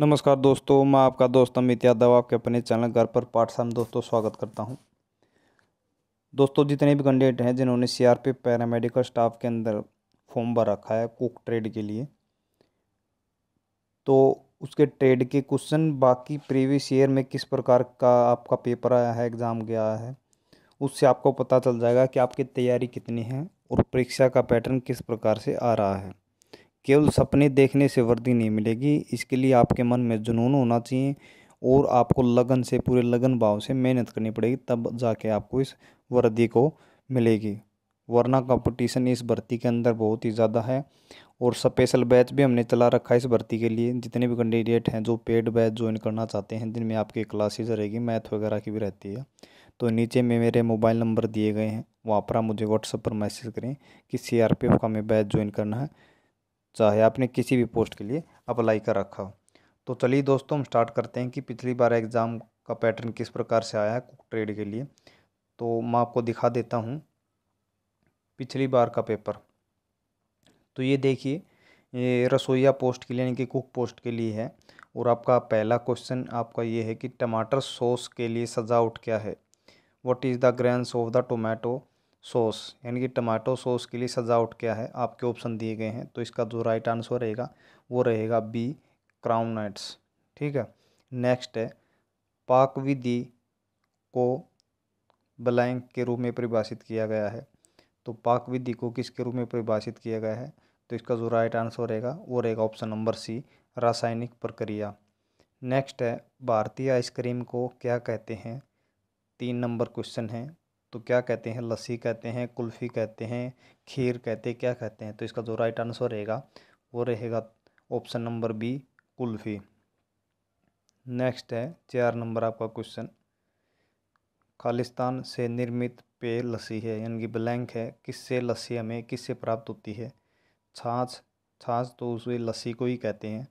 नमस्कार दोस्तों मैं आपका दोस्त अमित यादव आपके अपने चैनल घर पर पाठशाला में दोस्तों स्वागत करता हूं दोस्तों जितने भी कैंडिडेट हैं जिन्होंने C R P paramedical staff के अंदर फॉर्म भर रखा है कुक ट्रेड के लिए तो उसके ट्रेड के क्वेश्चन बाकी प्रीवियस ईयर में किस प्रकार का आपका पेपर आया है एग्ज़ाम गया है उससे आपको पता चल जाएगा कि आपकी तैयारी कितनी है और परीक्षा का पैटर्न किस प्रकार से आ रहा है केवल सपने देखने से वर्दी नहीं मिलेगी इसके लिए आपके मन में जुनून होना चाहिए और आपको लगन से पूरे लगन भाव से मेहनत करनी पड़ेगी तब जाके आपको इस वर्दी को मिलेगी वरना कंपटीशन इस भर्ती के अंदर बहुत ही ज़्यादा है और स्पेशल बैच भी हमने चला रखा है इस भर्ती के लिए जितने भी कैंडिडेट हैं जो पेड बैच ज्वाइन करना चाहते हैं जिनमें आपकी क्लासेज रहेगी मैथ वगैरह की भी रहती है तो नीचे में मेरे मोबाइल नंबर दिए गए हैं वहाँ पर आप मुझे व्हाट्सअप पर मैसेज करें कि सी आर पी एफ का हमें बैच ज्वाइन करना है चाहे आपने किसी भी पोस्ट के लिए अप्लाई कर रखा हो तो चलिए दोस्तों हम स्टार्ट करते हैं कि पिछली बार एग्ज़ाम का पैटर्न किस प्रकार से आया है कुक ट्रेड के लिए तो मैं आपको दिखा देता हूँ पिछली बार का पेपर तो ये देखिए ये रसोईया पोस्ट के लिए यानी कि कुक पोस्ट के लिए है और आपका पहला क्वेश्चन आपका ये है कि टमाटर सॉस के लिए सजावट क्या है what is the grand of the tomato sauce यानी कि टमाटो सॉस के लिए सजावट क्या है आपके ऑप्शन दिए गए हैं तो इसका जो राइट आंसर रहेगा वो रहेगा बी क्राउन नट्स ठीक है नेक्स्ट है पाक विधि को ब्लैंक के रूप में परिभाषित किया गया है तो पाक विधि को किसके रूप में परिभाषित किया गया है तो इसका जो राइट आंसर रहेगा वो रहेगा ऑप्शन नंबर सी रासायनिक प्रक्रिया नेक्स्ट है भारतीय आइसक्रीम को क्या कहते हैं तीन नंबर क्वेश्चन है तो क्या कहते हैं लस्सी कहते हैं कुल्फ़ी कहते हैं खीर कहते हैं क्या कहते हैं तो इसका जो राइट आंसर रहेगा वो रहेगा option number B kulfi next है चार नंबर आपका क्वेश्चन खालिस्तान से निर्मित पेय लस्सी है यानी कि ब्लैंक है किससे लस्सी हमें किससे प्राप्त होती है छाछ छाछ तो उस लस्सी को ही कहते हैं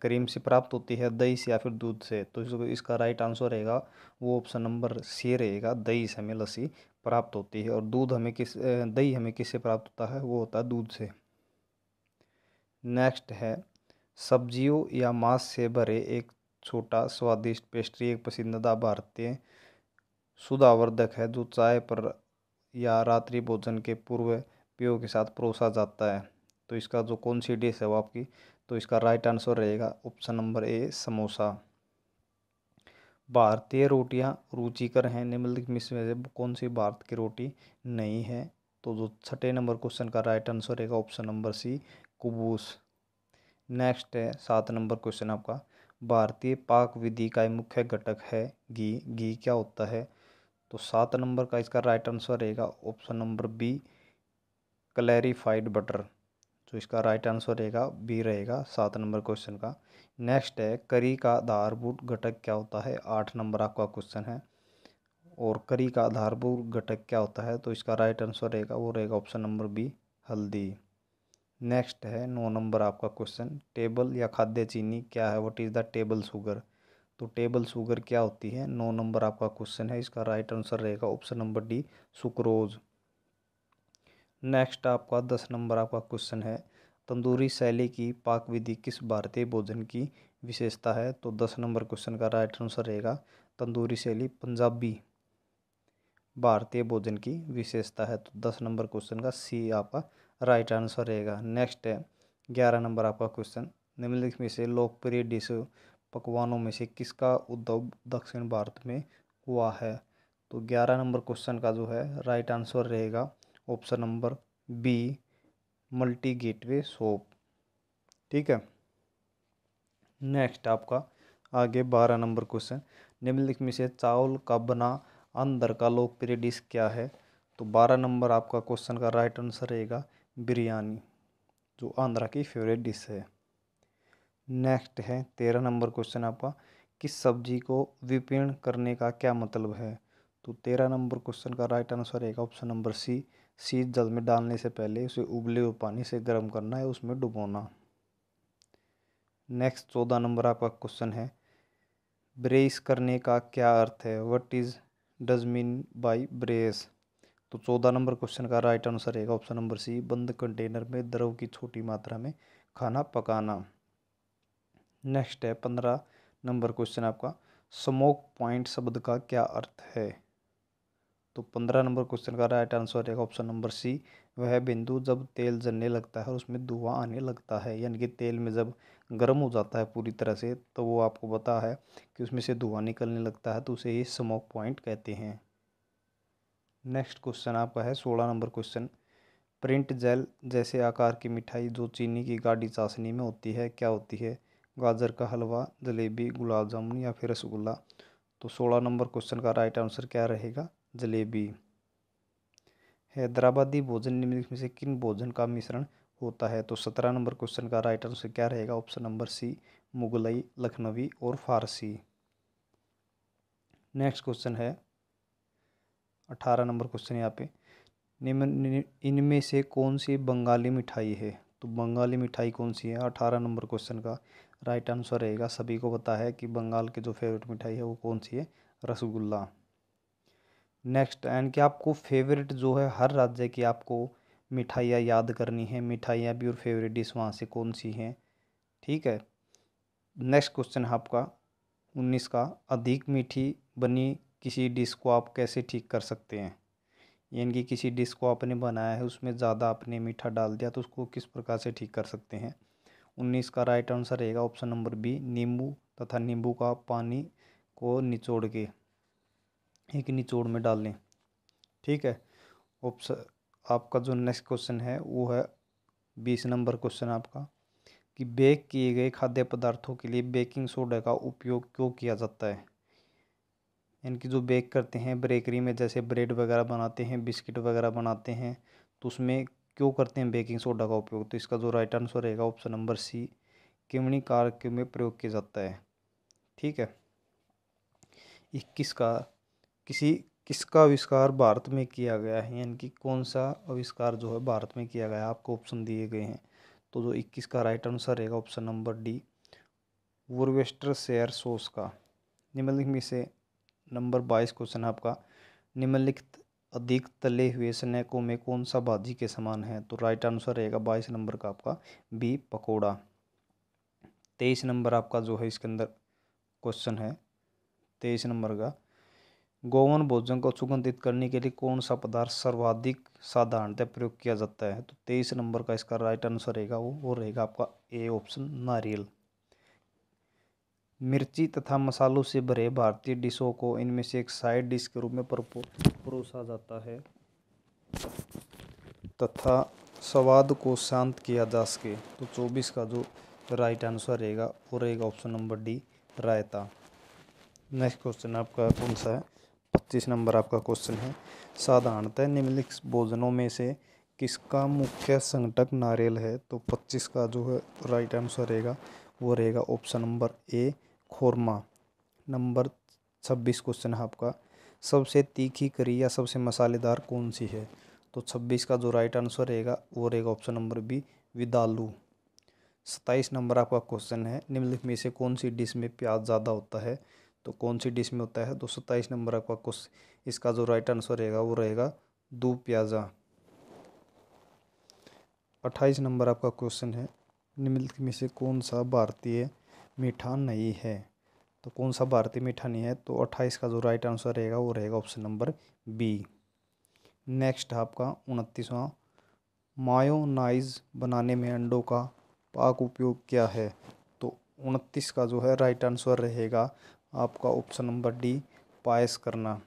क्रीम से प्राप्त होती है दही से या फिर दूध से तो इसका राइट आंसर रहेगा वो ऑप्शन नंबर सी रहेगा दही से हमें लस्सी प्राप्त होती है और दूध हमें किस दही हमें किससे प्राप्त होता है वो होता है दूध से नेक्स्ट है सब्जियों या मांस से भरे एक छोटा स्वादिष्ट पेस्ट्री एक पसंदीदा भारतीय सुधावर्धक है जो चाय पर या रात्रि भोजन के पूर्व पेयों के साथ परोसा जाता है तो इसका जो कौन सी डिश है वो आपकी तो इसका राइट आंसर रहेगा ऑप्शन नंबर ए समोसा भारतीय रोटियां रुचिकर हैं निम्नलिखित में से कौन सी भारत की रोटी नहीं है तो जो छठे नंबर क्वेश्चन का राइट आंसर रहेगा ऑप्शन नंबर सी कुबूस नेक्स्ट है सात नंबर क्वेश्चन आपका भारतीय पाक विधि का मुख्य घटक है घी घी क्या होता है तो सात नंबर का इसका राइट आंसर रहेगा option number B clarified butter तो इसका राइट आंसर रहेगा बी रहेगा सात नंबर क्वेश्चन का नेक्स्ट है करी का आधारभूत घटक क्या होता है आठ नंबर आपका क्वेश्चन है और करी का आधारभूत घटक क्या होता है तो इसका राइट आंसर रहेगा वो रहेगा ऑप्शन नंबर बी हल्दी नेक्स्ट है नौ नंबर आपका क्वेश्चन टेबल या खाद्य चीनी क्या है what is the table sugar तो टेबल शुगर क्या होती है नौ नंबर आपका क्वेश्चन है इसका राइट आंसर रहेगा option number D sucrose next आपका दस नंबर आपका क्वेश्चन है तंदूरी शैली की पाक विधि किस भारतीय भोजन की विशेषता है तो दस नंबर क्वेश्चन का राइट आंसर रहेगा तंदूरी शैली पंजाबी भारतीय भोजन की विशेषता है तो दस नंबर क्वेश्चन का सी आपका राइट आंसर रहेगा नेक्स्ट है ग्यारह नंबर आपका क्वेश्चन निम्नलिखित में से लोकप्रिय डिश पकवानों में से किसका उद्भव दक्षिण भारत में हुआ है तो ग्यारह नंबर क्वेश्चन का जो है राइट आंसर रहेगा option number B multi gateway soap ठीक है नेक्स्ट आपका आगे बारह नंबर क्वेश्चन निम्नलिखित में से चावल का बना अंदर का लोकप्रिय डिश क्या है तो बारह नंबर आपका क्वेश्चन का राइट आंसर रहेगा बिरयानी जो आंध्रा की फेवरेट डिश है नेक्स्ट है तेरह नंबर क्वेश्चन आपका किस सब्जी को विपीण करने का क्या मतलब है तो तेरह नंबर क्वेश्चन का राइट आंसर रहेगा ऑप्शन नंबर सी शीत जल में डालने से पहले उसे उबले हुए पानी से गर्म करना है उसमें डुबोना नेक्स्ट चौदह नंबर आपका क्वेश्चन है ब्रेस करने का क्या अर्थ है what is does mean by braise तो चौदह नंबर क्वेश्चन का राइट आंसर रहेगा ऑप्शन नंबर सी बंद कंटेनर में द्रव की छोटी मात्रा में खाना पकाना नेक्स्ट है पंद्रह नंबर क्वेश्चन आपका स्मोक पॉइंट शब्द का क्या अर्थ है तो पंद्रह नंबर क्वेश्चन का राइट आंसर रहेगा ऑप्शन नंबर सी वह बिंदु जब तेल जलने लगता है और उसमें धुआं आने लगता है यानी कि तेल में जब गर्म हो जाता है पूरी तरह से तो वो आपको पता है कि उसमें से धुआं निकलने लगता है तो उसे ही स्मोक पॉइंट कहते हैं नेक्स्ट क्वेश्चन आपका है सोलह नंबर क्वेश्चन प्रिंट जेल जैसे आकार की मिठाई जो चीनी की गाढ़ी चाशनी में होती है क्या होती है गाजर का हलवा जलेबी गुलाब जामुन या फिर रसगुल्ला तो सोलह नंबर क्वेश्चन का राइट आंसर क्या रहेगा जलेबी हैदराबादी भोजन निम्नलिखित में से किन भोजन का मिश्रण होता है तो सत्रह नंबर क्वेश्चन का राइट आंसर क्या रहेगा option number C Mughlai Lucknowi और फारसी नेक्स्ट क्वेश्चन है अठारह नंबर क्वेश्चन यहाँ पे निम्न इनमें से कौन सी बंगाली मिठाई है तो बंगाली मिठाई कौन सी है अठारह नंबर क्वेश्चन का राइट आंसर रहेगा सभी को पता है कि बंगाल की जो फेवरेट मिठाई है वो कौन सी है रसगुल्ला नेक्स्ट एंड कि आपको फेवरेट जो है हर राज्य की आपको मिठाइयाँ याद करनी है मिठाइयाँ भी और फेवरेट डिश वहाँ से कौन सी हैं ठीक है नेक्स्ट क्वेश्चन है आपका उन्नीस का अधिक मीठी बनी किसी डिश को आप कैसे ठीक कर सकते हैं यानी कि किसी डिश को आपने बनाया है उसमें ज़्यादा आपने मीठा डाल दिया तो उसको किस प्रकार से ठीक कर सकते हैं उन्नीस का राइट आंसर रहेगा ऑप्शन नंबर बी नींबू तथा नींबू का पानी को निचोड़ के एक निचोड़ में डाल लें ठीक है ऑप्शन आपका जो नेक्स्ट क्वेश्चन है वो है बीस नंबर क्वेश्चन आपका कि बेक किए गए खाद्य पदार्थों के लिए बेकिंग सोडा का उपयोग क्यों किया जाता है इनकी जो बेक करते हैं बेकरी में जैसे ब्रेड वगैरह बनाते हैं बिस्किट वगैरह बनाते हैं तो उसमें क्यों करते हैं बेकिंग सोडा का उपयोग तो इसका जो राइट आंसर रहेगा ऑप्शन नंबर सी किमणी कार्य में प्रयोग किया जाता है ठीक है इक्कीस का किसी किसका आविष्कार भारत में किया गया है यानी कि कौन सा आविष्कार जो है भारत में किया गया है आपको ऑप्शन दिए गए हैं तो जो इक्कीस का राइट आंसर रहेगा ऑप्शन नंबर डी वर्वेस्टर शेयर सोस का निम्नलिखित में से नंबर बाईस क्वेश्चन आपका निम्नलिखित अधिक तले हुए स्नैकों में कौन सा भाजी के समान है तो राइट आंसर रहेगा बाईस नंबर का आपका बी पकोड़ा तेईस नंबर आपका जो है इसके अंदर क्वेश्चन है तेईस नंबर का गोवन भोजन को सुगंधित करने के लिए कौन सा पदार्थ सर्वाधिक साधारणतः प्रयोग किया जाता है तो तेईस नंबर का इसका राइट आंसर रहेगा वो वो रहेगा आपका ए ऑप्शन नारियल मिर्ची तथा मसालों से भरे भारतीय डिशों को इनमें से एक साइड डिश के रूप में परोसा जाता है तथा स्वाद को शांत किया जा सके तो चौबीस का जो राइट आंसर रहेगा वो रहेगा option number D raita next question आपका कौन सा है पच्चीस नंबर आपका क्वेश्चन है साधारणतः निम्नलिखित भोजनों में से किसका मुख्य संगठक नारियल है तो पच्चीस का जो है राइट आंसर रहेगा वो रहेगा option number A korma number छब्बीस क्वेश्चन है आपका सबसे तीखी करी या सबसे मसालेदार कौन सी है तो छब्बीस का जो राइट आंसर रहेगा वो रहेगा ऑप्शन नंबर बी विदालू सत्ताईस नंबर आपका क्वेश्चन है निम्नलिखित में से कौन सी डिश में प्याज ज़्यादा होता है तो कौन सी डिश में होता है तो सत्ताईस नंबर आपका क्वेश्चन इसका जो राइट आंसर रहेगा वो रहेगा दो प्याजा अट्ठाईस नंबर आपका क्वेश्चन है निम्नलिखित में से कौन सा भारतीय मीठा नहीं है तो कौन सा भारतीय मीठा नहीं है तो अट्ठाईस का जो राइट आंसर रहेगा वो रहेगा ऑप्शन नंबर बी नेक्स्ट आपका उनतीसवां मायोनाइज बनाने में अंडों का पाक उपयोग क्या है तो उनतीस का जो है राइट आंसर रहेगा आपका ऑप्शन नंबर डी पायस करना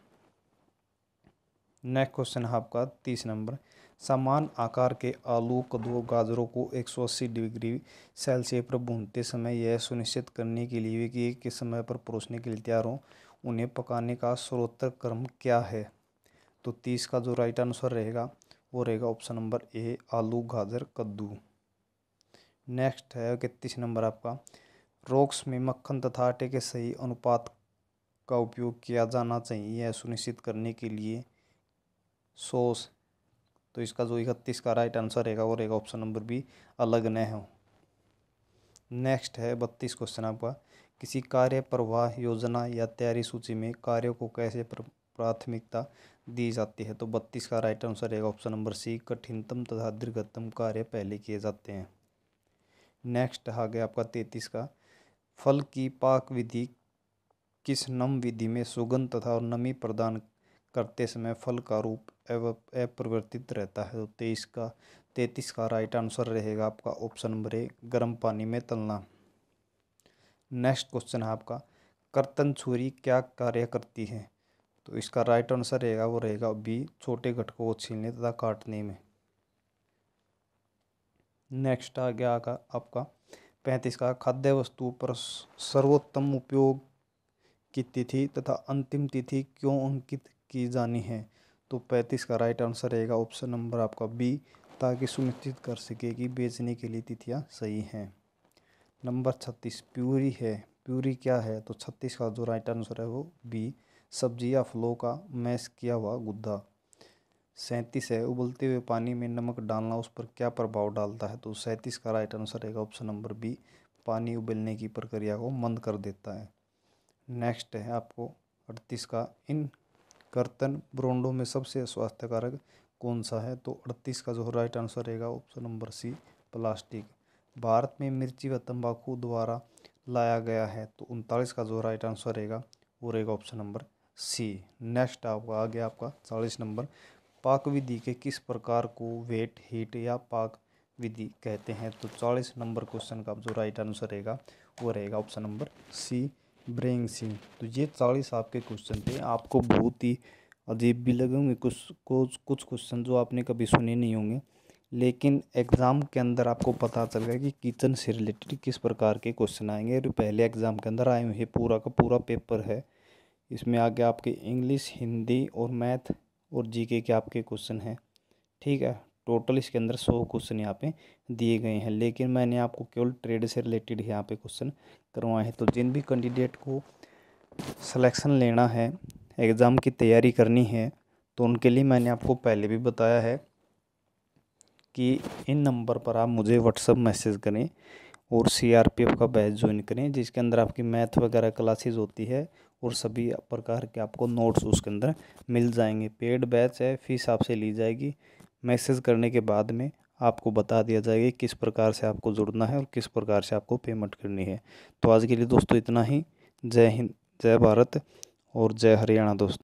नेक्स्ट क्वेश्चन है आपका तीस नंबर समान आकार के आलू कद्दू गाजरों को 180 डिग्री सेल्सियस पर भूनते समय यह सुनिश्चित करने के लिए कि किस समय पर परोसने के लिए तैयार हों उन्हें पकाने का सर्वोत्तर क्रम क्या है तो तीस का जो राइट आंसर रहेगा वो रहेगा ऑप्शन नंबर ए आलू गाजर कद्दू नेक्स्ट है इकतीस नंबर आपका रोक्स में मक्खन तथा आटे के सही अनुपात का उपयोग किया जाना चाहिए यह सुनिश्चित करने के लिए सोस तो इसका जो इकतीस का राइट आंसर रहेगा वो रहेगा ऑप्शन नंबर बी अलग न हो नेक्स्ट है बत्तीस क्वेश्चन आपका किसी कार्य प्रवाह योजना या तैयारी सूची में कार्यों को कैसे प्राथमिकता दी जाती है तो बत्तीस का राइट आंसर रहेगा ऑप्शन नंबर सी कठिनतम तथा दीर्घतम कार्य पहले किए जाते हैं नेक्स्ट आ गया आपका तैतीस का फल की पाक विधि किस नम विधि में सुगंध तथा नमी प्रदान करते समय फल का रूप अपरिवर्तित रहता है तो तेईस का तैतीस का राइट आंसर रहेगा आपका ऑप्शन नंबर ए गर्म पानी में तलना नेक्स्ट क्वेश्चन है आपका कर्तन छुरी क्या कार्य करती है तो इसका राइट आंसर रहेगा वो रहेगा बी छोटे घटकों को छीलने तथा काटने में नेक्स्ट आ गया आपका पैंतीस का खाद्य वस्तु पर सर्वोत्तम उपयोग की तिथि तथा अंतिम तिथि क्यों अंकित की जानी है तो पैंतीस का राइट आंसर रहेगा ऑप्शन नंबर आपका बी ताकि सुनिश्चित कर सके कि बेचने के लिए तिथियाँ सही हैं नंबर छत्तीस प्यूरी है प्यूरी क्या है तो छत्तीस का जो राइट आंसर है वो बी सब्जी या फलों का मैश किया हुआ गुद्दा सैंतीस है उबलते हुए पानी में नमक डालना उस पर क्या प्रभाव डालता है तो सैंतीस का राइट आंसर रहेगा ऑप्शन नंबर बी पानी उबलने की प्रक्रिया को मंद कर देता है नेक्स्ट है आपको अड़तीस का इन कर्तन ब्रोंडों में सबसे स्वास्थ्यकारक कौन सा है तो अड़तीस का जो राइट आंसर रहेगा option number C plastic Bharat में मिर्ची व तंबाकू द्वारा लाया गया है तो उनतालीस का जो राइट आंसर रहेगा वो रहेगा ऑप्शन नंबर सी नेक्स्ट आपका आ गया आपका चालीस नंबर पाक विधि के किस प्रकार को वेट हीट या पाक विधि कहते हैं तो चालीस नंबर क्वेश्चन का जो राइट आंसर रहेगा वो रहेगा ऑप्शन नंबर सी ब्रेंग सिंह तो ये चालीस आपके क्वेश्चन थे आपको बहुत ही अजीब भी लगेंगे कुछ कुछ कुछ क्वेश्चन जो आपने कभी सुने नहीं होंगे लेकिन एग्ज़ाम के अंदर आपको पता चल गया कि किचन से रिलेटेड किस प्रकार के क्वेश्चन आएंगे जो पहले एग्ज़ाम के अंदर आए हुए पूरा का पूरा पेपर है इसमें आगे आपके इंग्लिश हिंदी और मैथ और जी के आपके क्वेश्चन हैं ठीक है टोटल इसके अंदर सौ क्वेश्चन यहाँ पे दिए गए हैं लेकिन मैंने आपको केवल ट्रेड से रिलेटेड यहाँ पे क्वेश्चन करवाए हैं तो जिन भी कैंडिडेट को सिलेक्शन लेना है एग्ज़ाम की तैयारी करनी है तो उनके लिए मैंने आपको पहले भी बताया है कि इन नंबर पर आप मुझे व्हाट्सअप मैसेज करें और सीआरपीएफ का बैच ज्वाइन करें जिसके अंदर आपकी मैथ वगैरह क्लासेस होती है और सभी प्रकार के आपको नोट्स उसके अंदर मिल जाएंगे पेड बैच है फीस आपसे ली जाएगी मैसेज करने के बाद में आपको बता दिया जाएगा किस प्रकार से आपको जुड़ना है और किस प्रकार से आपको पेमेंट करनी है तो आज के लिए दोस्तों इतना ही जय हिंद जय भारत और जय हरियाणा दोस्तों